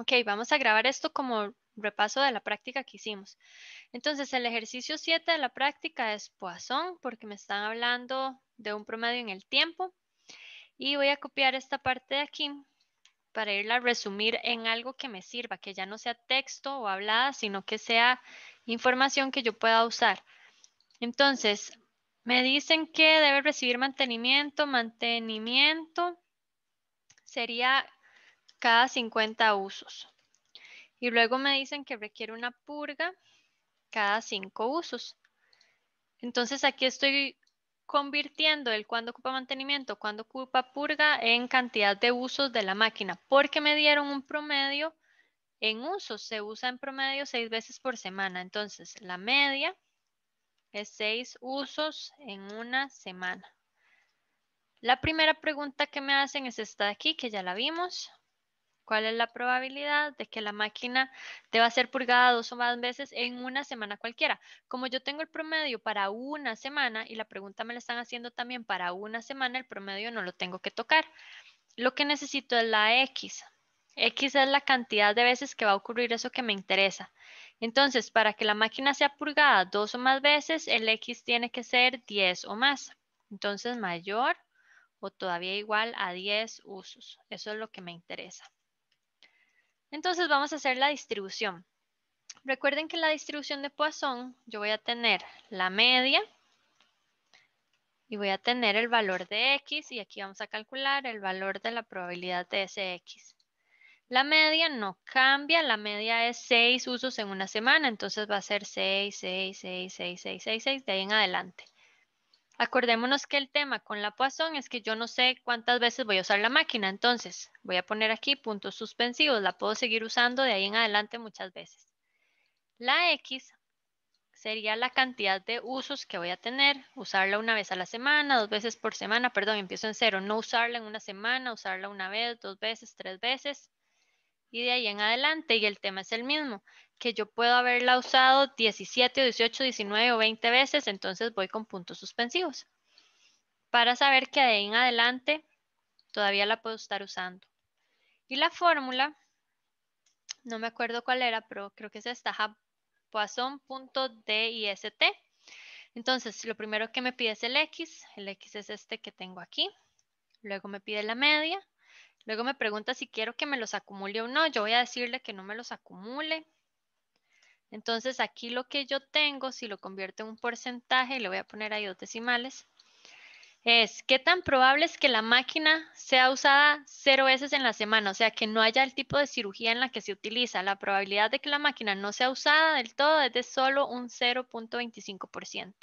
Ok, vamos a grabar esto como repaso de la práctica que hicimos. Entonces, el ejercicio 7 de la práctica es Poisson, porque me están hablando de un promedio en el tiempo. Y voy a copiar esta parte de aquí para irla a resumir en algo que me sirva, que ya no sea texto o hablada, sino que sea información que yo pueda usar. Entonces, me dicen que debe recibir mantenimiento, mantenimiento sería cada 50 usos. Y luego me dicen que requiere una purga cada 5 usos. Entonces aquí estoy convirtiendo el cuando ocupa mantenimiento, cuando ocupa purga en cantidad de usos de la máquina, porque me dieron un promedio en usos. Se usa en promedio 6 veces por semana. Entonces la media es 6 usos en una semana. La primera pregunta que me hacen es esta de aquí, que ya la vimos. ¿Cuál es la probabilidad de que la máquina te va a ser purgada dos o más veces en una semana cualquiera? Como yo tengo el promedio para una semana y la pregunta me la están haciendo también para una semana, el promedio no lo tengo que tocar. Lo que necesito es la X. X es la cantidad de veces que va a ocurrir eso que me interesa. Entonces, para que la máquina sea purgada dos o más veces, el X tiene que ser 10 o más. Entonces, mayor o todavía igual a 10 usos. Eso es lo que me interesa. Entonces vamos a hacer la distribución. Recuerden que la distribución de Poisson yo voy a tener la media y voy a tener el valor de x y aquí vamos a calcular el valor de la probabilidad de ese x. La media no cambia, la media es 6 usos en una semana, entonces va a ser 6, 6, 6, 6, 6, 6, 6, de ahí en adelante. Acordémonos que el tema con la Poisson es que yo no sé cuántas veces voy a usar la máquina, entonces voy a poner aquí puntos suspensivos, la puedo seguir usando de ahí en adelante muchas veces. La X sería la cantidad de usos que voy a tener, usarla una vez a la semana, dos veces por semana, perdón, empiezo en cero, no usarla en una semana, usarla una vez, dos veces, tres veces, y de ahí en adelante, y el tema es el mismo que yo puedo haberla usado 17 o 18, 19 o 20 veces, entonces voy con puntos suspensivos para saber que de ahí en adelante todavía la puedo estar usando. Y la fórmula, no me acuerdo cuál era, pero creo que es esta, poisson.dist. Entonces, lo primero que me pide es el x, el x es este que tengo aquí, luego me pide la media, luego me pregunta si quiero que me los acumule o no, yo voy a decirle que no me los acumule, entonces aquí lo que yo tengo, si lo convierto en un porcentaje, le voy a poner ahí dos decimales, es qué tan probable es que la máquina sea usada cero veces en la semana, o sea, que no haya el tipo de cirugía en la que se utiliza. La probabilidad de que la máquina no sea usada del todo es de solo un 0.25%.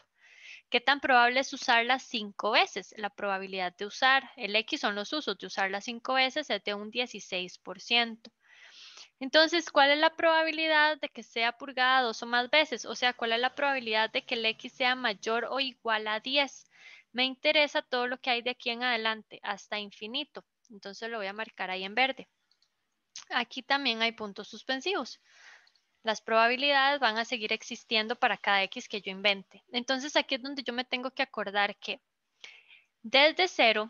¿Qué tan probable es usarla cinco veces? La probabilidad de usar, el X son los usos, de usarla cinco veces es de un 16%. Entonces, ¿cuál es la probabilidad de que sea purgada dos o más veces? O sea, ¿cuál es la probabilidad de que el X sea mayor o igual a 10? Me interesa todo lo que hay de aquí en adelante, hasta infinito. Entonces lo voy a marcar ahí en verde. Aquí también hay puntos suspensivos. Las probabilidades van a seguir existiendo para cada X que yo invente. Entonces aquí es donde yo me tengo que acordar que desde cero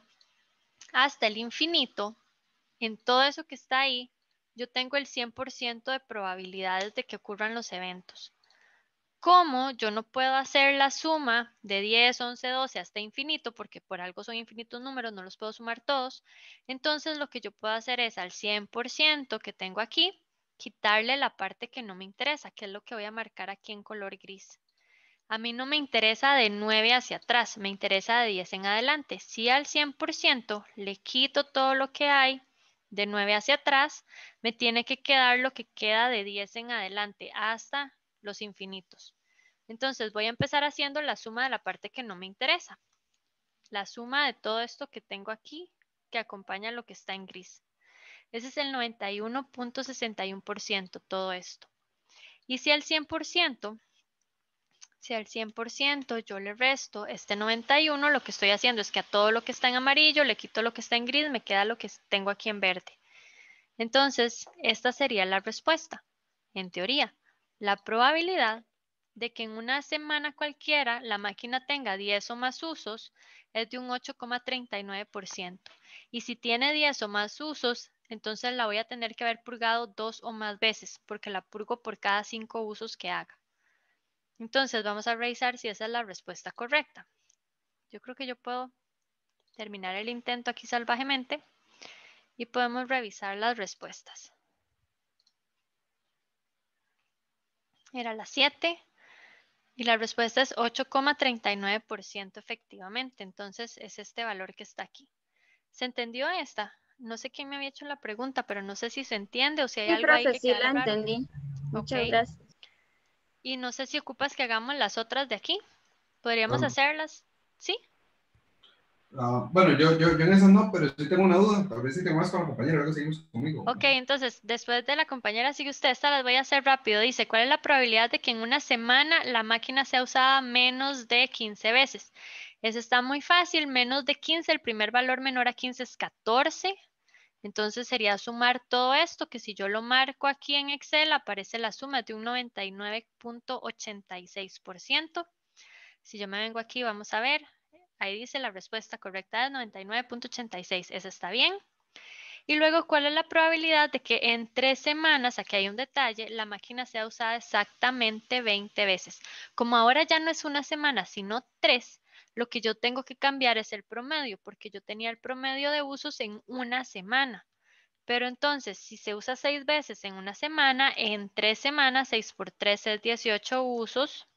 hasta el infinito, en todo eso que está ahí, yo tengo el 100% de probabilidades de que ocurran los eventos. Como yo no puedo hacer la suma de 10, 11, 12 hasta infinito? Porque por algo son infinitos números, no los puedo sumar todos. Entonces lo que yo puedo hacer es al 100% que tengo aquí, quitarle la parte que no me interesa, que es lo que voy a marcar aquí en color gris. A mí no me interesa de 9 hacia atrás, me interesa de 10 en adelante. Si al 100% le quito todo lo que hay, de 9 hacia atrás, me tiene que quedar lo que queda de 10 en adelante hasta los infinitos. Entonces voy a empezar haciendo la suma de la parte que no me interesa. La suma de todo esto que tengo aquí, que acompaña lo que está en gris. Ese es el 91.61% todo esto. Y si el 100% si al 100% yo le resto este 91, lo que estoy haciendo es que a todo lo que está en amarillo le quito lo que está en gris, me queda lo que tengo aquí en verde. Entonces, esta sería la respuesta, en teoría. La probabilidad de que en una semana cualquiera la máquina tenga 10 o más usos es de un 8,39%. Y si tiene 10 o más usos, entonces la voy a tener que haber purgado dos o más veces, porque la purgo por cada cinco usos que haga. Entonces vamos a revisar si esa es la respuesta correcta. Yo creo que yo puedo terminar el intento aquí salvajemente y podemos revisar las respuestas. Era la 7 y la respuesta es 8,39% efectivamente. Entonces es este valor que está aquí. ¿Se entendió esta? No sé quién me había hecho la pregunta, pero no sé si se entiende o si hay algo ahí que sí, la entendí. Muchas gracias. Y no sé si ocupas que hagamos las otras de aquí. ¿Podríamos hacerlas? ¿Sí? Ah, bueno, yo, en esas no, pero sí tengo una duda. Tal vez si tengo más con la compañera, luego seguimos conmigo. Ok, entonces, después de la compañera sigue usted. Esta las voy a hacer rápido. Dice, ¿cuál es la probabilidad de que en una semana la máquina sea usada menos de 15 veces? Eso está muy fácil, menos de 15, el primer valor menor a 15 es 14, entonces sería sumar todo esto, que si yo lo marco aquí en Excel, aparece la suma de un 99.86%. Si yo me vengo aquí, vamos a ver, ahí dice la respuesta correcta es 99.86. Esa está bien. Y luego, ¿cuál es la probabilidad de que en tres semanas, aquí hay un detalle, la máquina sea usada exactamente 20 veces? Como ahora ya no es una semana, sino tres, lo que yo tengo que cambiar es el promedio, porque yo tenía el promedio de usos en una semana. Pero entonces, si se usa seis veces en una semana, en tres semanas, 6 por 3 es 18 usos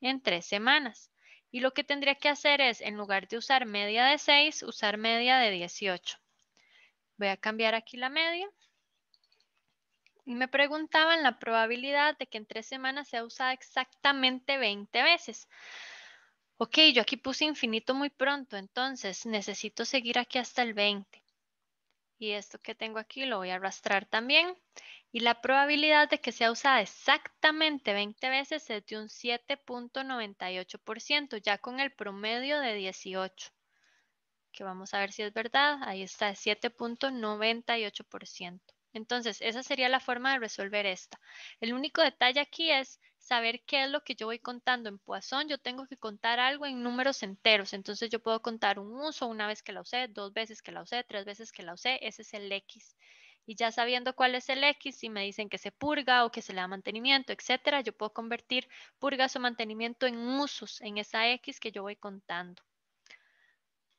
en tres semanas. Y lo que tendría que hacer es, en lugar de usar media de 6, usar media de 18. Voy a cambiar aquí la media. Y me preguntaban la probabilidad de que en tres semanas sea usada exactamente 20 veces. Ok, yo aquí puse infinito muy pronto, entonces necesito seguir aquí hasta el 20. Y esto que tengo aquí lo voy a arrastrar también. Y la probabilidad de que sea usada exactamente 20 veces es de un 7.98%, ya con el promedio de 18 que vamos a ver si es verdad, ahí está, 7.98%. Entonces, esa sería la forma de resolver esta. El único detalle aquí es saber qué es lo que yo voy contando en Poisson. Yo tengo que contar algo en números enteros. Entonces, yo puedo contar un uso una vez que la usé, dos veces que la usé, tres veces que la usé. Ese es el X. Y ya sabiendo cuál es el X, si me dicen que se purga o que se le da mantenimiento, etcétera, yo puedo convertir purgas o mantenimiento en usos en esa X que yo voy contando.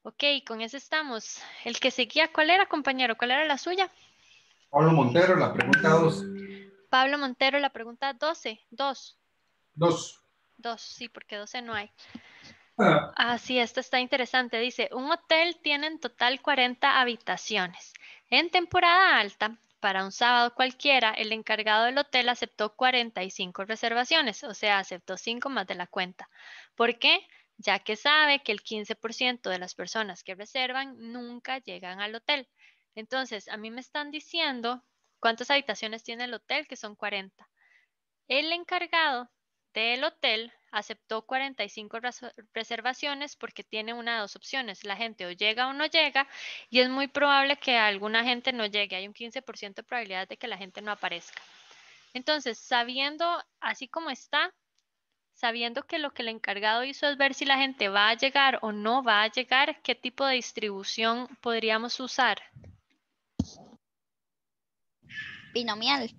Ok, con eso estamos. El que seguía, ¿cuál era, compañero? ¿Cuál era la suya? Pablo Montero, la pregunta 12. Pablo Montero, la pregunta 12. Dos. Dos. Dos, sí, porque 12 no hay. Ah. sí, esto está interesante. Dice, un hotel tiene en total 40 habitaciones. En temporada alta, para un sábado cualquiera, el encargado del hotel aceptó 45 reservaciones, o sea, aceptó 5 más de la cuenta. ¿Por qué? ya que sabe que el 15% de las personas que reservan nunca llegan al hotel. Entonces, a mí me están diciendo cuántas habitaciones tiene el hotel, que son 40. El encargado del hotel aceptó 45 reservaciones porque tiene una de dos opciones. La gente o llega o no llega y es muy probable que alguna gente no llegue. Hay un 15% de probabilidad de que la gente no aparezca. Entonces, sabiendo así como está, sabiendo que lo que el encargado hizo es ver si la gente va a llegar o no va a llegar, ¿qué tipo de distribución podríamos usar? Binomial.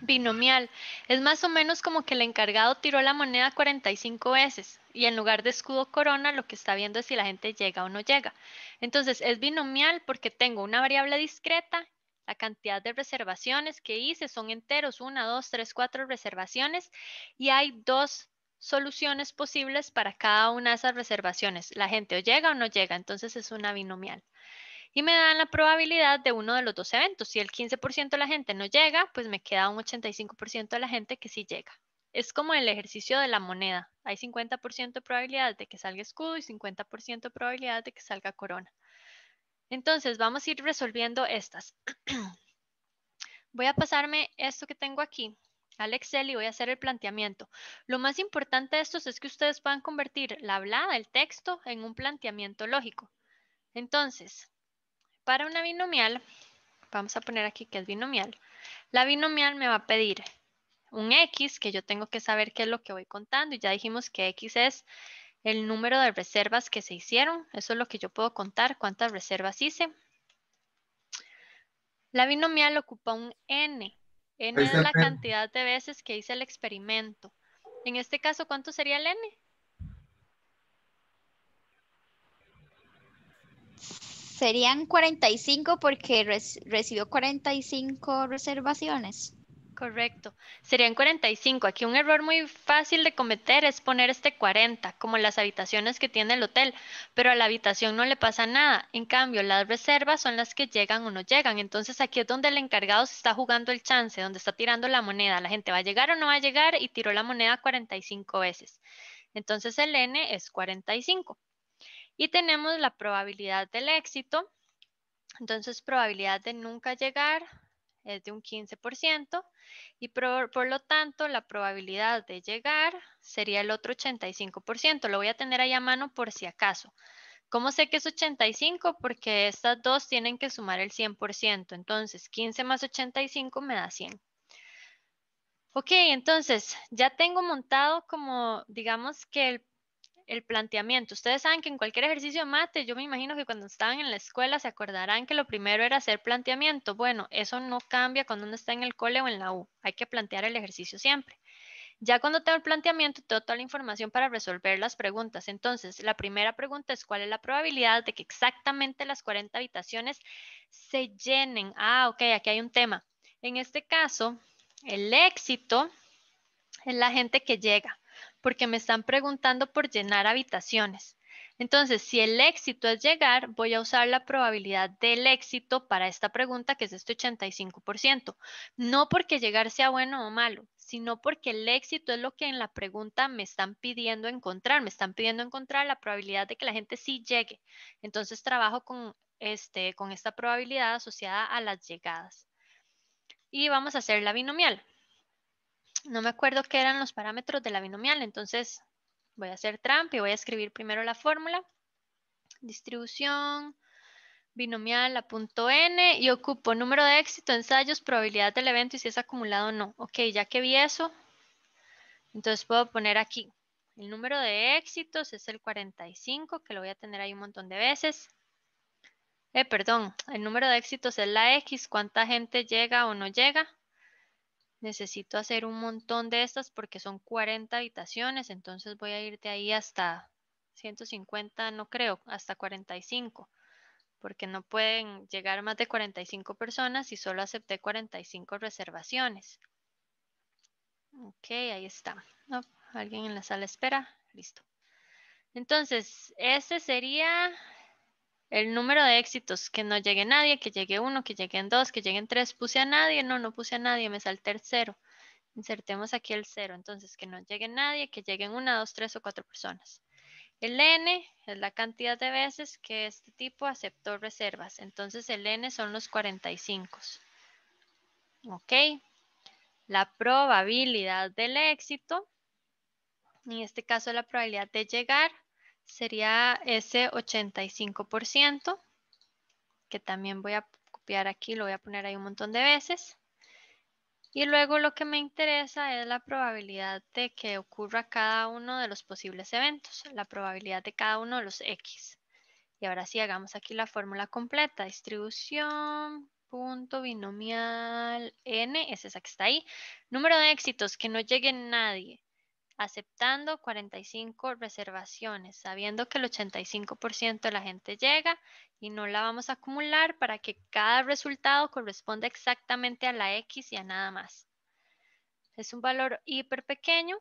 Binomial. Es más o menos como que el encargado tiró la moneda 45 veces y en lugar de escudo corona lo que está viendo es si la gente llega o no llega. Entonces es binomial porque tengo una variable discreta la cantidad de reservaciones que hice son enteros, una, dos, tres, cuatro reservaciones y hay dos soluciones posibles para cada una de esas reservaciones. La gente o llega o no llega, entonces es una binomial. Y me dan la probabilidad de uno de los dos eventos. Si el 15% de la gente no llega, pues me queda un 85% de la gente que sí llega. Es como el ejercicio de la moneda. Hay 50% de probabilidad de que salga escudo y 50% de probabilidad de que salga corona. Entonces, vamos a ir resolviendo estas. voy a pasarme esto que tengo aquí al Excel y voy a hacer el planteamiento. Lo más importante de estos es que ustedes puedan convertir la hablada, el texto, en un planteamiento lógico. Entonces, para una binomial, vamos a poner aquí que es binomial, la binomial me va a pedir un X, que yo tengo que saber qué es lo que voy contando, y ya dijimos que X es el número de reservas que se hicieron. Eso es lo que yo puedo contar, cuántas reservas hice. La binomial ocupa un n. n es la cantidad de veces que hice el experimento. En este caso, ¿cuánto sería el n? Serían 45 porque recibió 45 reservaciones. Correcto. Serían 45. Aquí un error muy fácil de cometer es poner este 40, como las habitaciones que tiene el hotel, pero a la habitación no le pasa nada. En cambio, las reservas son las que llegan o no llegan. Entonces aquí es donde el encargado se está jugando el chance, donde está tirando la moneda. La gente va a llegar o no va a llegar y tiró la moneda 45 veces. Entonces el N es 45. Y tenemos la probabilidad del éxito. Entonces probabilidad de nunca llegar, es de un 15% y por, lo tanto la probabilidad de llegar sería el otro 85%. Lo voy a tener ahí a mano por si acaso. ¿Cómo sé que es 85? Porque estas dos tienen que sumar el 100%. Entonces, 15 más 85 me da 100. Ok, entonces ya tengo montado como, digamos que el el planteamiento. Ustedes saben que en cualquier ejercicio de mate, yo me imagino que cuando estaban en la escuela se acordarán que lo primero era hacer planteamiento. Bueno, eso no cambia cuando uno está en el cole o en la U. Hay que plantear el ejercicio siempre. Ya cuando tengo el planteamiento, tengo toda la información para resolver las preguntas. Entonces, la primera pregunta es cuál es la probabilidad de que exactamente las 40 habitaciones se llenen. Ah, ok, aquí hay un tema. En este caso, el éxito es la gente que llega porque me están preguntando por llenar habitaciones. Entonces, si el éxito es llegar, voy a usar la probabilidad del éxito para esta pregunta, que es este 85%. No porque llegar sea bueno o malo, sino porque el éxito es lo que en la pregunta me están pidiendo encontrar. Me están pidiendo encontrar la probabilidad de que la gente sí llegue. Entonces, trabajo con, este, con esta probabilidad asociada a las llegadas. Y vamos a hacer la binomial no me acuerdo qué eran los parámetros de la binomial, entonces voy a hacer trampa y voy a escribir primero la fórmula. Distribución binomial a punto n y ocupo número de éxito, ensayos, probabilidad del evento y si es acumulado o no. Ok, ya que vi eso, entonces puedo poner aquí. El número de éxitos es el 45, que lo voy a tener ahí un montón de veces. Eh, perdón, el número de éxitos es la X, cuánta gente llega o no llega necesito hacer un montón de estas porque son 40 habitaciones, entonces voy a ir de ahí hasta 150, no creo, hasta 45, porque no pueden llegar más de 45 personas y solo acepté 45 reservaciones. Ok, ahí está. Alguien en la sala espera. Listo. Entonces, ese sería el número de éxitos, que no llegue nadie, que llegue uno, que lleguen dos, que lleguen tres, puse a nadie, no, no puse a nadie, me salté el cero. Insertemos aquí el cero, entonces que no llegue nadie, que lleguen una, dos, tres o cuatro personas. El n es la cantidad de veces que este tipo aceptó reservas, entonces el n son los 45. ¿Ok? La probabilidad del éxito, en este caso la probabilidad de llegar, sería ese 85%, que también voy a copiar aquí, lo voy a poner ahí un montón de veces. Y luego lo que me interesa es la probabilidad de que ocurra cada uno de los posibles eventos, la probabilidad de cada uno de los X. Y ahora sí, hagamos aquí la fórmula completa, distribución, punto, binomial, n, es esa que está ahí. Número de éxitos, que no llegue nadie aceptando 45 reservaciones, sabiendo que el 85% de la gente llega y no la vamos a acumular para que cada resultado corresponda exactamente a la X y a nada más. Es un valor hiper pequeño,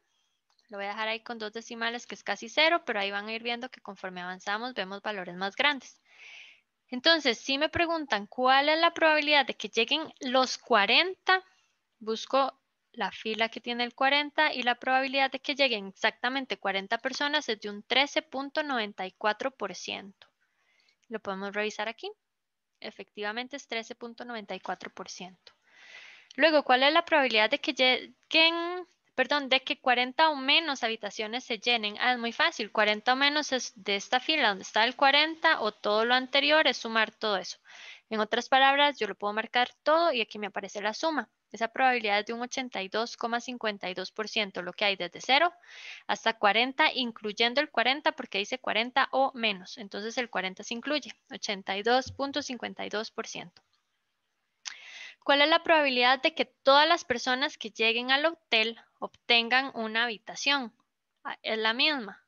lo voy a dejar ahí con dos decimales que es casi cero, pero ahí van a ir viendo que conforme avanzamos vemos valores más grandes. Entonces, si me preguntan cuál es la probabilidad de que lleguen los 40, busco la fila que tiene el 40 y la probabilidad de que lleguen exactamente 40 personas es de un 13.94%. Lo podemos revisar aquí. Efectivamente es 13.94%. Luego, ¿cuál es la probabilidad de que lleguen, perdón, de que 40 o menos habitaciones se llenen? Ah, es muy fácil, 40 o menos es de esta fila donde está el 40 o todo lo anterior es sumar todo eso. En otras palabras, yo lo puedo marcar todo y aquí me aparece la suma. Esa probabilidad es de un 82,52%, lo que hay desde 0 hasta 40, incluyendo el 40 porque dice 40 o menos. Entonces el 40 se incluye, 82.52%. ¿Cuál es la probabilidad de que todas las personas que lleguen al hotel obtengan una habitación? Ah, es la misma,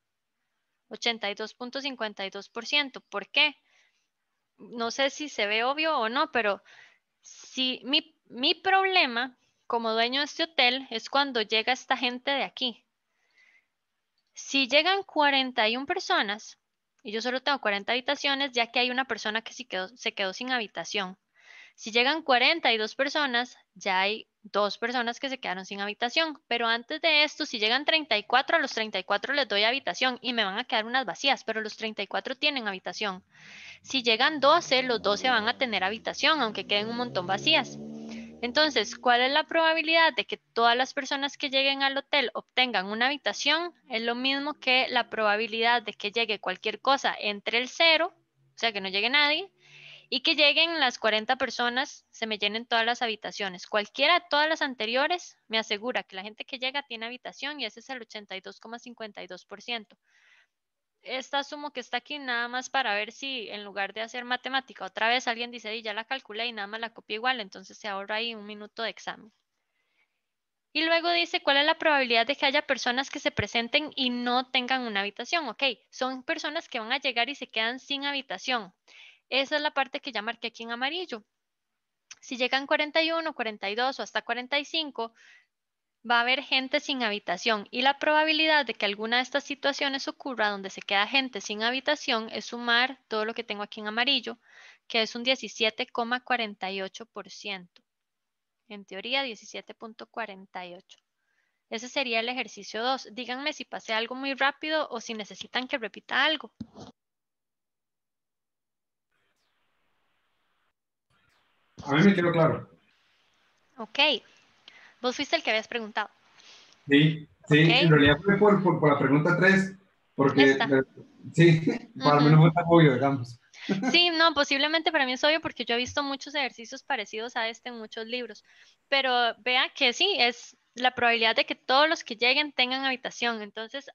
82.52%. ¿Por qué? No sé si se ve obvio o no, pero si mi mi problema como dueño de este hotel es cuando llega esta gente de aquí. Si llegan 41 personas y yo solo tengo 40 habitaciones, ya que hay una persona que se quedó, se quedó sin habitación. Si llegan 42 personas, ya hay dos personas que se quedaron sin habitación. Pero antes de esto, si llegan 34, a los 34 les doy habitación y me van a quedar unas vacías, pero los 34 tienen habitación. Si llegan 12, los 12 van a tener habitación, aunque queden un montón vacías. Entonces, ¿cuál es la probabilidad de que todas las personas que lleguen al hotel obtengan una habitación? Es lo mismo que la probabilidad de que llegue cualquier cosa entre el cero, o sea, que no llegue nadie, y que lleguen las 40 personas, se me llenen todas las habitaciones. Cualquiera de todas las anteriores me asegura que la gente que llega tiene habitación y ese es el 82,52% esta sumo que está aquí nada más para ver si en lugar de hacer matemática otra vez alguien dice, y ya la calculé y nada más la copié igual, entonces se ahorra ahí un minuto de examen. Y luego dice, ¿cuál es la probabilidad de que haya personas que se presenten y no tengan una habitación? Ok, son personas que van a llegar y se quedan sin habitación. Esa es la parte que ya marqué aquí en amarillo. Si llegan 41, 42 o hasta 45, va a haber gente sin habitación y la probabilidad de que alguna de estas situaciones ocurra donde se queda gente sin habitación es sumar todo lo que tengo aquí en amarillo, que es un 17,48%. En teoría, 17.48. Ese sería el ejercicio 2. Díganme si pasé algo muy rápido o si necesitan que repita algo. A mí me quedó claro. Ok. Vos fuiste el que habías preguntado. Sí, sí, en realidad fue por, la pregunta 3, porque eh, sí, para mí no obvio, digamos. Sí, no, posiblemente para mí es obvio porque yo he visto muchos ejercicios parecidos a este en muchos libros, pero vea que sí, es la probabilidad de que todos los que lleguen tengan habitación, entonces,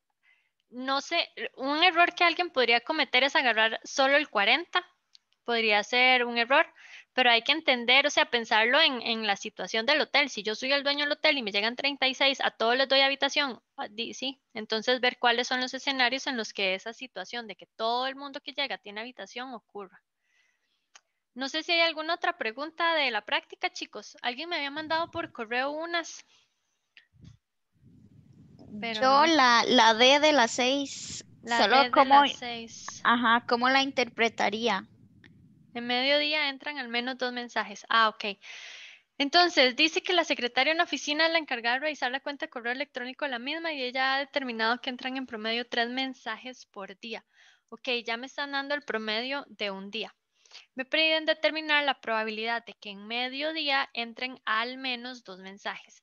no sé, un error que alguien podría cometer es agarrar solo el 40, podría ser un error, pero hay que entender, o sea, pensarlo en, la situación del hotel. Si yo soy el dueño del hotel y me llegan 36, a todos les doy habitación, ah, sí. Entonces, ver cuáles son los escenarios en los que esa situación de que todo el mundo que llega tiene habitación ocurra. No sé si hay alguna otra pregunta de la práctica, chicos. Alguien me había mandado por correo unas. Pero... Yo la, D de las 6, solo como... Las Ajá, ¿cómo la interpretaría? En mediodía entran al menos dos mensajes. Ah, ok. Entonces, dice que la secretaria en la oficina la encargada de revisar la cuenta de correo electrónico de la misma y ella ha determinado que entran en promedio tres mensajes por día. Ok, ya me están dando el promedio de un día. Me piden determinar la probabilidad de que en mediodía entren al menos dos mensajes.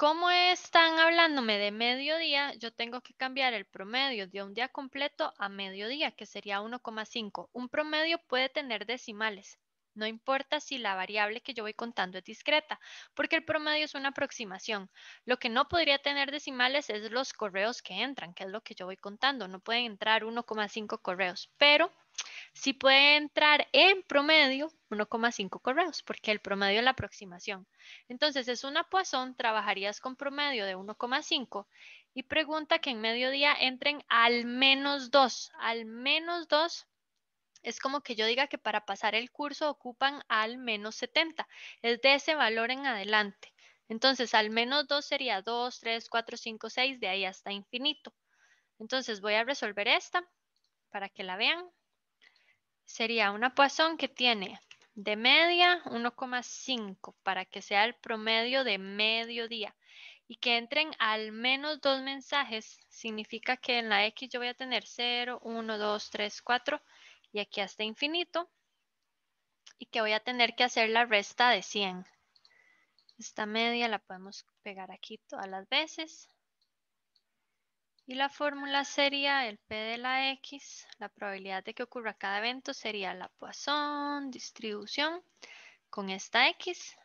Como están hablándome de mediodía? Yo tengo que cambiar el promedio de un día completo a mediodía, que sería 1,5. Un promedio puede tener decimales. No importa si la variable que yo voy contando es discreta, porque el promedio es una aproximación. Lo que no podría tener decimales es los correos que entran, que es lo que yo voy contando. No pueden entrar 1,5 correos, pero sí puede entrar en promedio 1,5 correos, porque el promedio es la aproximación. Entonces, es una poisson trabajarías con promedio de 1,5 y pregunta que en mediodía entren al menos 2, al menos 2 es como que yo diga que para pasar el curso ocupan al menos 70, es de ese valor en adelante. Entonces, al menos 2 sería 2, 3, 4, 5, 6, de ahí hasta infinito. Entonces, voy a resolver esta para que la vean. Sería una poisson que tiene de media 1,5 para que sea el promedio de mediodía y que entren al menos dos mensajes, significa que en la X yo voy a tener 0, 1, 2, 3, 4, y aquí hasta infinito y que voy a tener que hacer la resta de 100. Esta media la podemos pegar aquí todas las veces. Y la fórmula sería el P de la X, la probabilidad de que ocurra cada evento sería la Poisson distribución con esta X,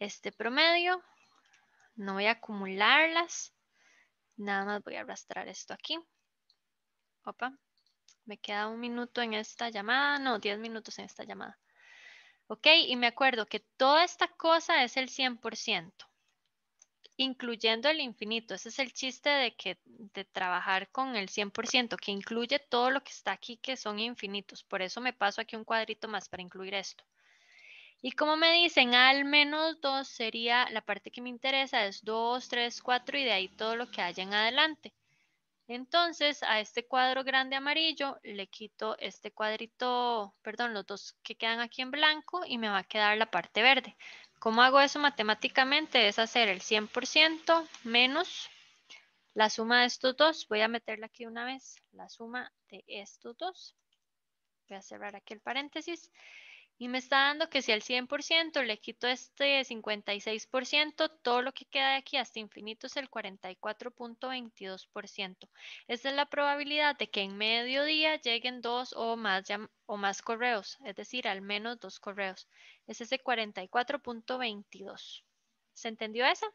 este promedio, no voy a acumularlas, nada más voy a arrastrar esto aquí. Opa, me queda un minuto en esta llamada, no, 10 minutos en esta llamada. ¿Ok? Y me acuerdo que toda esta cosa es el 100%, incluyendo el infinito. Ese es el chiste de, que, de trabajar con el 100%, que incluye todo lo que está aquí, que son infinitos. Por eso me paso aquí un cuadrito más para incluir esto. Y como me dicen, al menos dos sería la parte que me interesa, es 2, 3, 4 y de ahí todo lo que haya en adelante. Entonces a este cuadro grande amarillo le quito este cuadrito, perdón, los dos que quedan aquí en blanco y me va a quedar la parte verde. ¿Cómo hago eso matemáticamente? Es hacer el 100% menos la suma de estos dos. Voy a meterla aquí una vez, la suma de estos dos. Voy a cerrar aquí el paréntesis. Y me está dando que si al 100% le quito este 56%, todo lo que queda de aquí hasta infinito es el 44.22%. Esa es la probabilidad de que en mediodía lleguen dos o más, o más correos, es decir, al menos dos correos. Es ese 44.22. ¿Se entendió eso?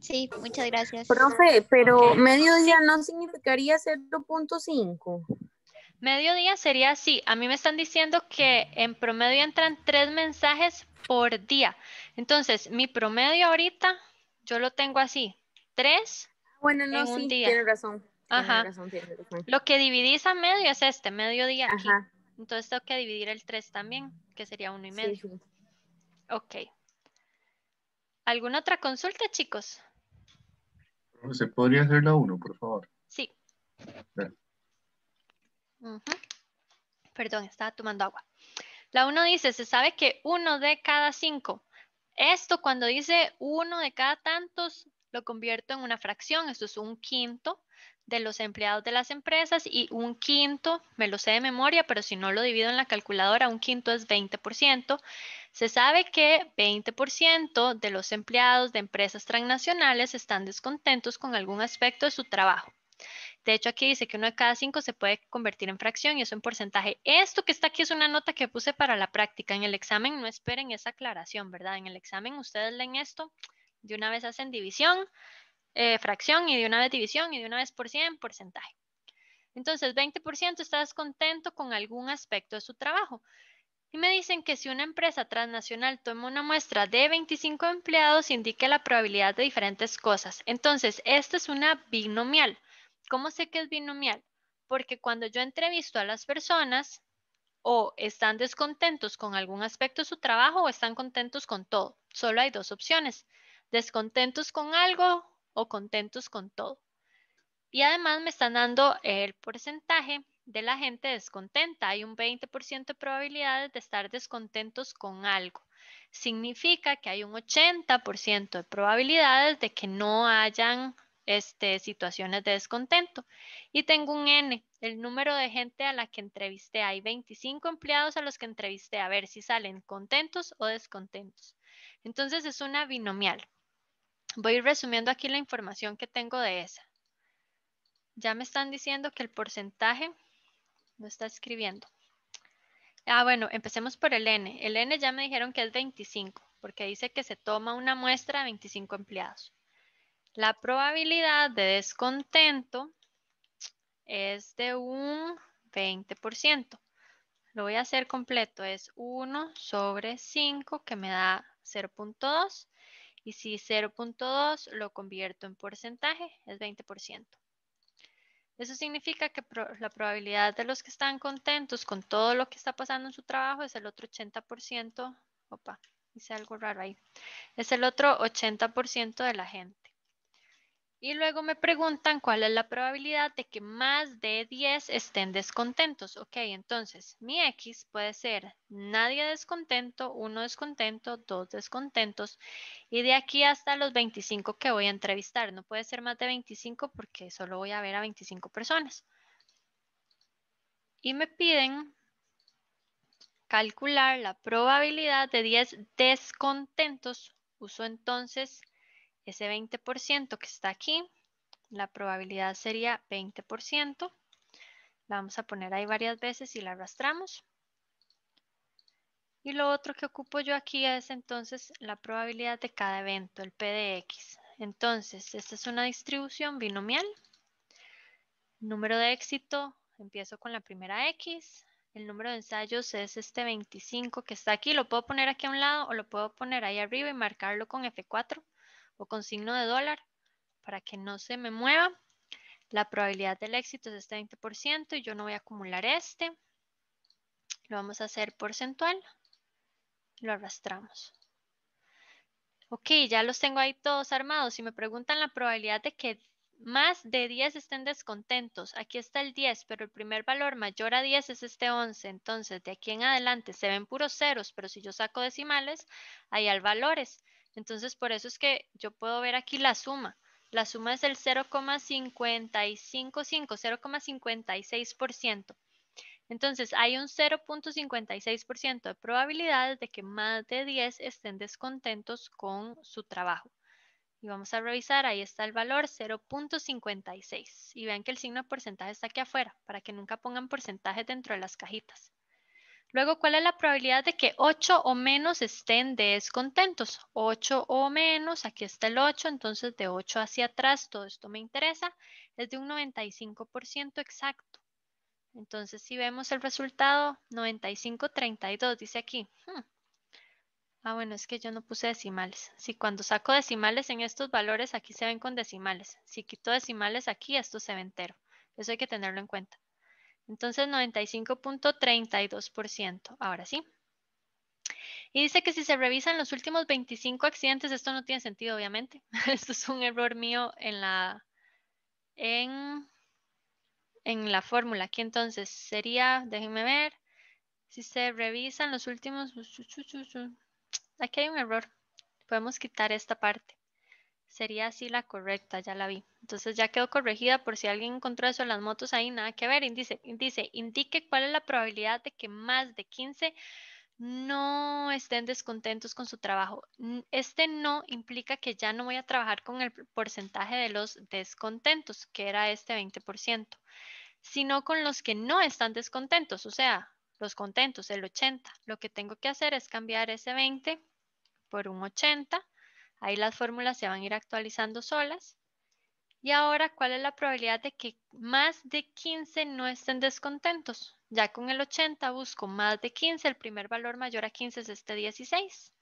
Sí, muchas gracias. Profe, pero medio mediodía no significaría 0.5. Mediodía sería así. A mí me están diciendo que en promedio entran tres mensajes por día. Entonces, mi promedio ahorita, yo lo tengo así. Tres ah, bueno, no, un sí, día. Tiene razón. Ajá. Lo que dividís a medio es este, mediodía Ajá. Entonces tengo que dividir el tres también, que sería uno y medio. Ok. ¿Alguna otra consulta, chicos? ¿Se podría hacer la uno, por favor? Sí. Perdón, estaba tomando agua. La 1 dice, se sabe que uno de cada cinco. Esto cuando dice uno de cada tantos, lo convierto en una fracción. Esto es un quinto de los empleados de las empresas y un quinto, me lo sé de memoria, pero si no lo divido en la calculadora, un quinto es 20%. Se sabe que 20% de los empleados de empresas transnacionales están descontentos con algún aspecto de su trabajo. De hecho, aquí dice que uno de cada cinco se puede convertir en fracción y eso en porcentaje. Esto que está aquí es una nota que puse para la práctica. En el examen no esperen esa aclaración, ¿verdad? En el examen ustedes leen esto, de una vez hacen división, eh, fracción y de una vez división y de una vez por cien, porcentaje. Entonces, 20% está descontento con algún aspecto de su trabajo. Y me dicen que si una empresa transnacional toma una muestra de 25 empleados, indique la probabilidad de diferentes cosas. Entonces, esta es una binomial. ¿Cómo sé que es binomial? Porque cuando yo entrevisto a las personas o están descontentos con algún aspecto de su trabajo o están contentos con todo. Solo hay dos opciones, descontentos con algo o contentos con todo. Y además me están dando el porcentaje de la gente descontenta. Hay un 20% de probabilidades de estar descontentos con algo. Significa que hay un 80% de probabilidades de que no hayan este, situaciones de descontento. Y tengo un N, el número de gente a la que entrevisté. Hay 25 empleados a los que entrevisté a ver si salen contentos o descontentos. Entonces es una binomial. Voy resumiendo aquí la información que tengo de esa. Ya me están diciendo que el porcentaje lo está escribiendo. Ah, bueno, empecemos por el N. El N ya me dijeron que es 25, porque dice que se toma una muestra de 25 empleados. La probabilidad de descontento es de un 20%. Lo voy a hacer completo, es 1 sobre 5 que me da 0.2 y si 0.2 lo convierto en porcentaje es 20%. Eso significa que la probabilidad de los que están contentos con todo lo que está pasando en su trabajo es el otro 80%. Opa, hice algo raro ahí. Es el otro 80% de la gente. Y luego me preguntan cuál es la probabilidad de que más de 10 estén descontentos. Ok, entonces mi X puede ser nadie descontento, uno descontento, dos descontentos. Y de aquí hasta los 25 que voy a entrevistar. No puede ser más de 25 porque solo voy a ver a 25 personas. Y me piden calcular la probabilidad de 10 descontentos. Uso entonces ese 20% que está aquí, la probabilidad sería 20%. La vamos a poner ahí varias veces y la arrastramos. Y lo otro que ocupo yo aquí es entonces la probabilidad de cada evento, el P de X. Entonces, esta es una distribución binomial. Número de éxito, empiezo con la primera X. El número de ensayos es este 25 que está aquí. Lo puedo poner aquí a un lado o lo puedo poner ahí arriba y marcarlo con F4 o con signo de dólar para que no se me mueva. La probabilidad del éxito es este 20% y yo no voy a acumular este. Lo vamos a hacer porcentual. Lo arrastramos. Ok, ya los tengo ahí todos armados. Si me preguntan la probabilidad de que más de 10 estén descontentos, aquí está el 10, pero el primer valor mayor a 10 es este 11. Entonces, de aquí en adelante se ven puros ceros, pero si yo saco decimales, ahí hay valores. Entonces, por eso es que yo puedo ver aquí la suma. La suma es el 0,555, 0,56%. Entonces, hay un 0.56% de probabilidad de que más de 10 estén descontentos con su trabajo. Y vamos a revisar, ahí está el valor 0.56. Y vean que el signo porcentaje está aquí afuera, para que nunca pongan porcentaje dentro de las cajitas. Luego, ¿cuál es la probabilidad de que 8 o menos estén descontentos? 8 o menos, aquí está el 8, entonces de 8 hacia atrás, todo esto me interesa, es de un 95% exacto. Entonces, si vemos el resultado, 95-32, dice aquí. Hmm, ah, bueno, es que yo no puse decimales. Si cuando saco decimales en estos valores, aquí se ven con decimales. Si quito decimales aquí, esto se ve entero. Eso hay que tenerlo en cuenta. Entonces 95.32%. Ahora sí. Y dice que si se revisan los últimos 25 accidentes, esto no tiene sentido, obviamente. Esto es un error mío en la, en la fórmula. Aquí entonces sería, déjenme ver, si se revisan los últimos... Aquí hay un error. Podemos quitar esta parte sería así la correcta, ya la vi. Entonces ya quedó corregida por si alguien encontró eso en las motos ahí, nada que ver. Dice, indique cuál es la probabilidad de que más de 15 no estén descontentos con su trabajo. Este no implica que ya no voy a trabajar con el porcentaje de los descontentos, que era este 20%, sino con los que no están descontentos, o sea, los contentos, el 80. Lo que tengo que hacer es cambiar ese 20 por un 80 Ahí las fórmulas se van a ir actualizando solas. Y ahora, ¿cuál es la probabilidad de que más de 15 no estén descontentos? Ya con el 80 busco más de 15, el primer valor mayor a 15 es este 16.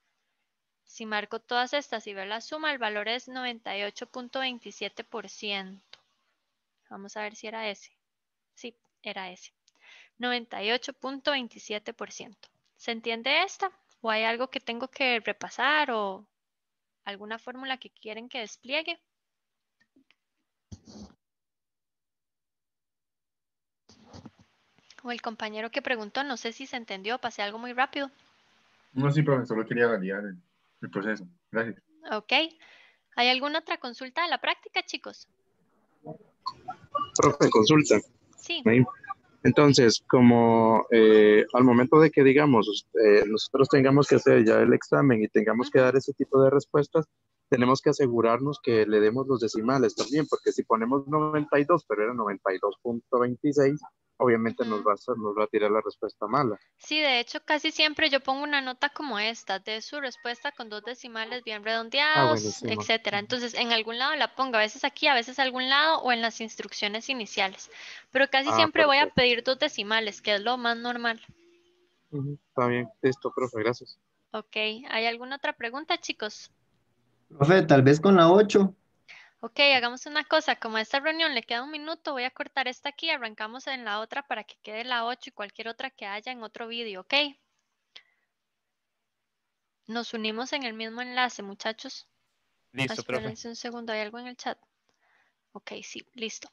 Si marco todas estas y veo la suma, el valor es 98.27%. Vamos a ver si era ese. Sí, era ese. 98.27%. ¿Se entiende esta? ¿O hay algo que tengo que repasar o alguna fórmula que quieren que despliegue. O el compañero que preguntó, no sé si se entendió, pasé algo muy rápido. No, sí, profesor, solo quería validar el, proceso. Gracias. Ok. ¿Hay alguna otra consulta de la práctica, chicos? Profe, consulta. Sí. Entonces, como eh, al momento de que, digamos, eh, nosotros tengamos que hacer ya el examen y tengamos que dar ese tipo de respuestas, tenemos que asegurarnos que le demos los decimales también, porque si ponemos 92, pero era 92.26, obviamente nos, va a, nos va a tirar la respuesta mala. Sí, de hecho, casi siempre yo pongo una nota como esta, de su respuesta con dos decimales bien ah, redondeados, etc. etcétera. Entonces, en algún lado la pongo, a veces aquí, a veces algún lado o en las instrucciones iniciales. Pero casi ah, siempre voy a pedir dos decimales, que es lo más normal. Está bien, listo, profe, gracias. Ok, ¿hay alguna otra pregunta, chicos? Profe, tal vez con la 8. Ok, hagamos una cosa, como a esta reunión le queda un minuto, voy a cortar esta aquí, arrancamos en la otra para que quede la 8 y cualquier otra que haya en otro vídeo, ¿ok? Nos unimos en el mismo enlace, muchachos. Listo, profe. un segundo, ¿hay algo en el chat? Ok, sí, listo.